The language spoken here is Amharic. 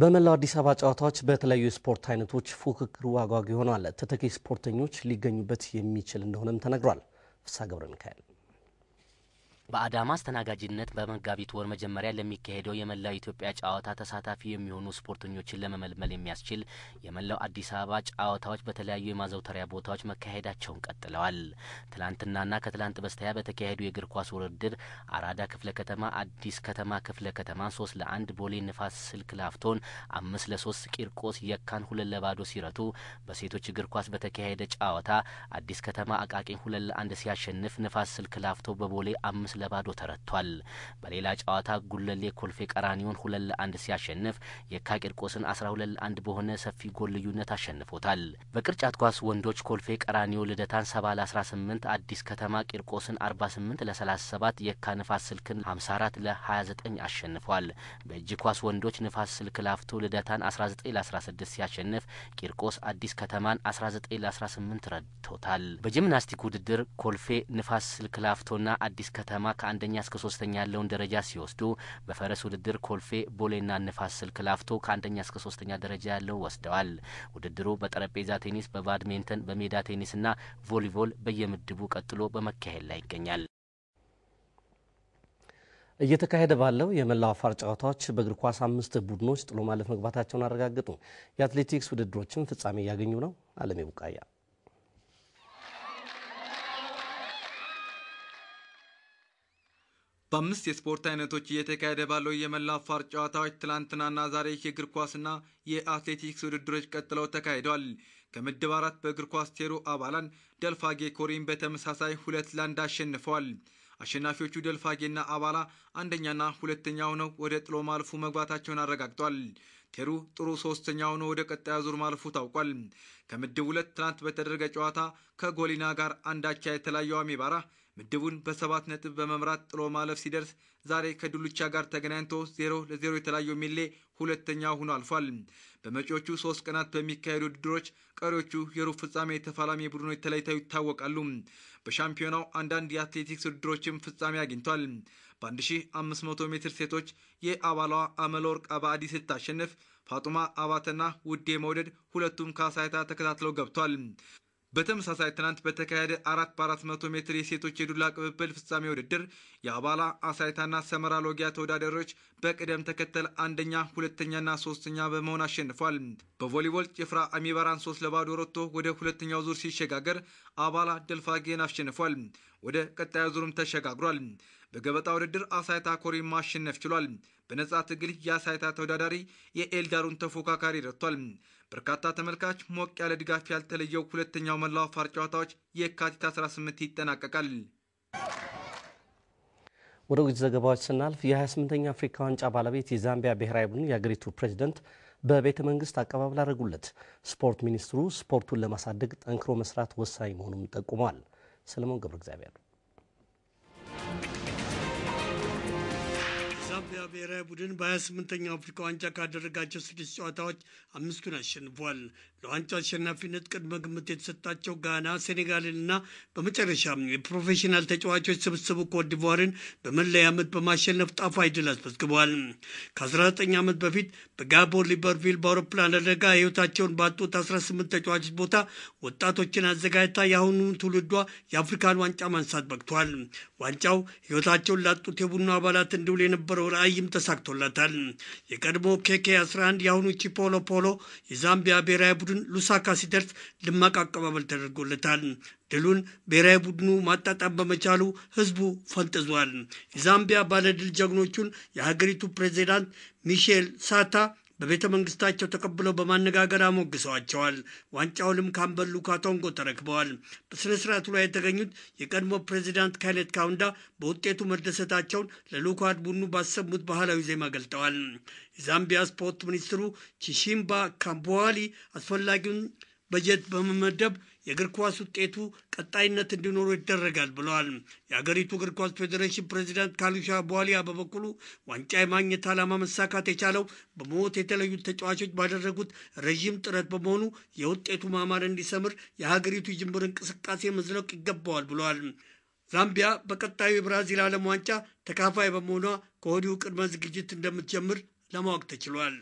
በመላው አዲስ አበባ ጨዋታዎች በተለያዩ የስፖርት አይነቶች ፉክክሩ አጓጊ ሆኗል። ተተኪ ስፖርተኞች ሊገኙበት የሚችል እንደሆነም ተነግሯል። ፍሳ ገብረ ሚካኤል በአዳማ አስተናጋጅነት በመጋቢት ወር መጀመሪያ ለሚካሄደው የመላው ኢትዮጵያ ጨዋታ ተሳታፊ የሚሆኑ ስፖርተኞችን ለመመልመል የሚያስችል የመላው አዲስ አበባ ጨዋታዎች በተለያዩ የማዘውተሪያ ቦታዎች መካሄዳቸውን ቀጥለዋል። ትላንትናና ከትላንት በስቲያ በተካሄዱ የእግር ኳስ ውድድር አራዳ ክፍለ ከተማ አዲስ ከተማ ክፍለ ከተማ ሶስት ለአንድ፣ ቦሌ ንፋስ ስልክ ላፍቶን አምስት ለሶስት፣ ቂርቆስ የካን ሁለት ለባዶ ሲረቱ በሴቶች እግር ኳስ በተካሄደ ጨዋታ አዲስ ከተማ አቃቂ ሁለት ለአንድ ሲያሸንፍ ንፋስ ስልክ ላፍቶ በቦሌ አምስት ለባዶ ተረቷል። በሌላ ጨዋታ ጉለሌ ኮልፌ ቀራኒዮን ሁለት ለአንድ ሲያሸንፍ የካ ቂርቆስን አስራ ሁለት ለአንድ በሆነ ሰፊ ጎል ልዩነት አሸንፎታል። በቅርጫት ኳስ ወንዶች ኮልፌ ቀራኒዮ ልደታን ሰባ ለአስራ ስምንት አዲስ ከተማ ቂርቆስን አርባ ስምንት ለሰላሳ ሰባት የካ ንፋስ ስልክን ሀምሳ አራት ለሀያ ዘጠኝ አሸንፏል። በእጅ ኳስ ወንዶች ንፋስ ስልክ ላፍቶ ልደታን አስራ ዘጠኝ ለአስራ ስድስት ሲያሸንፍ ቂርቆስ አዲስ ከተማን አስራ ዘጠኝ ለአስራ ስምንት ረድቶታል። በጂምናስቲክ ውድድር ኮልፌ ንፋስ ስልክ ላፍቶና አዲስ ከተማ ከተማ ከአንደኛ እስከ ሶስተኛ ያለውን ደረጃ ሲወስዱ በፈረስ ውድድር ኮልፌ፣ ቦሌና ንፋስ ስልክ ላፍቶ ከአንደኛ እስከ ሶስተኛ ደረጃ ያለው ወስደዋል። ውድድሩ በጠረጴዛ ቴኒስ፣ በባድሚንተን፣ በሜዳ ቴኒስና ቮሊቦል በየምድቡ ቀጥሎ በመካሄድ ላይ ይገኛል። እየተካሄደ ባለው የመላው አፋር ጨዋታዎች በእግር ኳስ አምስት ቡድኖች ጥሎ ማለፍ መግባታቸውን አረጋገጡ። የአትሌቲክስ ውድድሮችም ፍጻሜ እያገኙ ነው። አለም ቡቃያ በአምስት የስፖርት አይነቶች እየተካሄደ ባለው የመላ አፋር ጨዋታዎች ትላንትናና ዛሬ የእግር ኳስና የአትሌቲክስ ውድድሮች ቀጥለው ተካሂደዋል። ከምድብ አራት በእግር ኳስ ቴሩ አባላን ደልፋጌ ኮሪን በተመሳሳይ ሁለት ለአንድ አሸንፈዋል። አሸናፊዎቹ ደልፋጌና አባላ አንደኛና ሁለተኛ ሆነው ወደ ጥሎ ማለፉ መግባታቸውን አረጋግጧል። ፔሩ ጥሩ ሶስተኛ ሆኖ ወደ ቀጣዩ ዙር ማለፉ ታውቋል። ከምድብ ሁለት ትናንት በተደረገ ጨዋታ ከጎሊና ጋር አንዳቻ የተለያየው አሚባራ ምድቡን በሰባት ነጥብ በመምራት ጥሎ ማለፍ ሲደርስ ዛሬ ከዱልቻ ጋር ተገናኝቶ ዜሮ ለዜሮ የተለያየው ሚሌ ሁለተኛ ሆኖ አልፏል። በመጪዎቹ ሶስት ቀናት በሚካሄዱ ውድድሮች ቀሪዎቹ የሩብ ፍጻሜ ተፋላሚ ቡድኖች ተለይተው ይታወቃሉ። በሻምፒዮናው አንዳንድ የአትሌቲክስ ውድድሮችም ፍጻሜ አግኝቷል። በ1500 ሜትር ሴቶች የአባሏ አመለወርቅ አባዲ ስታሸንፍ ፋጡማ አባተና ውዴ መውደድ ሁለቱም ካሳይታ ተከታትለው ገብቷል። በተመሳሳይ ትናንት በተካሄደ አራት በአራት መቶ ሜትር የሴቶች የዱላ ቅብብል ፍጻሜ ውድድር የአባላ አሳይታና ሰመራ ሎጊያ ተወዳዳሪዎች በቅደም ተከተል አንደኛ፣ ሁለተኛና ሶስተኛ በመሆን አሸንፏል። በቮሊቦል ጭፍራ አሚባራን ሶስት ለባዶ ረትቶ ወደ ሁለተኛው ዙር ሲሸጋገር አባላ ደልፋጌን አሸንፏል። ወደ ቀጣዩ ዙርም ተሸጋግሯል። በገበጣ ውድድር አሳይታ ኮሪ ማሸነፍ ችሏል። በነጻ ትግል የአሳይታ ተወዳዳሪ የኤልዳሩን ተፎካካሪ ረድቷል። በርካታ ተመልካች ሞቅ ያለ ድጋፍ ያልተለየው ሁለተኛው መላው አፋር ጨዋታዎች የካቲት 18 ይጠናቀቃል። ወደ ውጭ ዘገባዎች ስናልፍ የ28ኛ አፍሪካ ዋንጫ ባለቤት የዛምቢያ ብሔራዊ ቡድን የአገሪቱ ፕሬዚደንት በቤተ መንግስት አቀባበል አድረጉለት። ስፖርት ሚኒስትሩ ስፖርቱን ለማሳደግ ጠንክሮ መስራት ወሳኝ መሆኑን ጠቁመዋል። ሰለሞን ገብረ እግዚአብሔር ብሔራዊ ቡድን በ28ኛው አፍሪካ ዋንጫ ካደረጋቸው ስድስት ጨዋታዎች አምስቱን አሸንፏል። ለዋንጫው አሸናፊነት ቅድመ ግምት የተሰጣቸው ጋና፣ ሴኔጋልንና በመጨረሻ የፕሮፌሽናል ተጫዋቾች ስብስቡ ኮትዲቯርን በመለያ ምት በማሸነፍ ጣፋጭ ድል አስመዝግቧል ከ ከ19 ዓመት በፊት በጋቦን ሊበርቪል በአውሮፕላን አደጋ ሕይወታቸውን ባጡት 18 ተጫዋቾች ቦታ ወጣቶችን አዘጋጅታ የአሁኑ ትውልዷ የአፍሪካን ዋንጫ ማንሳት በቅቷል። ዋንጫው ሕይወታቸውን ላጡት የቡድኑ አባላት እንዲውል የነበረው ራዕይ ላይም ተሳክቶለታል። የቀድሞ ኬኬ 11 የአሁኑ ቺፖሎ ፖሎ የዛምቢያ ብሔራዊ ቡድን ሉሳካ ሲደርስ ደማቅ አቀባበል ተደርጎለታል። ድሉን ብሔራዊ ቡድኑ ማጣጣም በመቻሉ ህዝቡ ፈንጥዟል። የዛምቢያ ባለድል ጀግኖቹን የሀገሪቱ ፕሬዚዳንት ሚሼል ሳታ በቤተ መንግስታቸው ተቀብለው በማነጋገር አሞግሰዋቸዋል። ዋንጫውንም ካምበሉ ካቶንጎ ተረክበዋል። በሥነ ሥርዓቱ ላይ የተገኙት የቀድሞ ፕሬዚዳንት ካይነት ካውንዳ በውጤቱ መደሰታቸውን ለልዑካን ቡድኑ ባሰሙት ባህላዊ ዜማ ገልጠዋል። የዛምቢያ ስፖርት ሚኒስትሩ ቺሺምባ ካምቦዋሊ አስፈላጊውን በጀት በመመደብ የእግር ኳስ ውጤቱ ቀጣይነት እንዲኖሩ ይደረጋል ብለዋል። የአገሪቱ እግር ኳስ ፌዴሬሽን ፕሬዚዳንት ካሉሻ ቧሊያ በበኩሉ ዋንጫ የማግኘት ዓላማ መሳካት የቻለው በሞት የተለዩት ተጫዋቾች ባደረጉት ረዥም ጥረት በመሆኑ የውጤቱ ማማር እንዲሰምር የሀገሪቱ ጅምር እንቅስቃሴ መዝለቅ ይገባዋል ብለዋል። ዛምቢያ በቀጣዩ የብራዚል ዓለም ዋንጫ ተካፋይ በመሆኗ ከወዲሁ ቅድመ ዝግጅት እንደምትጀምር ለማወቅ ተችሏል።